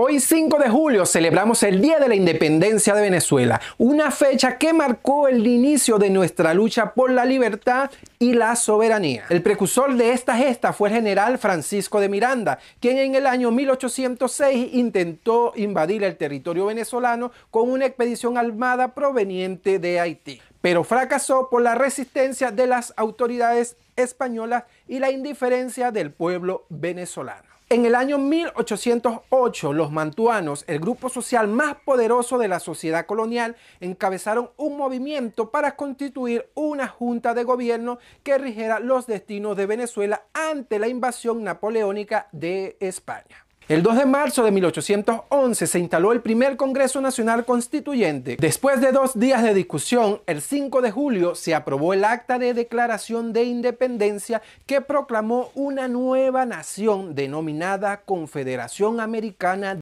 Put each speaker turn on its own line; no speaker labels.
Hoy 5 de julio celebramos el Día de la Independencia de Venezuela, una fecha que marcó el inicio de nuestra lucha por la libertad y la soberanía. El precursor de esta gesta fue el general Francisco de Miranda, quien en el año 1806 intentó invadir el territorio venezolano con una expedición armada proveniente de Haití pero fracasó por la resistencia de las autoridades españolas y la indiferencia del pueblo venezolano. En el año 1808, los mantuanos, el grupo social más poderoso de la sociedad colonial, encabezaron un movimiento para constituir una junta de gobierno que rigiera los destinos de Venezuela ante la invasión napoleónica de España. El 2 de marzo de 1811 se instaló el primer Congreso Nacional Constituyente. Después de dos días de discusión, el 5 de julio se aprobó el acta de declaración de independencia que proclamó una nueva nación denominada Confederación Americana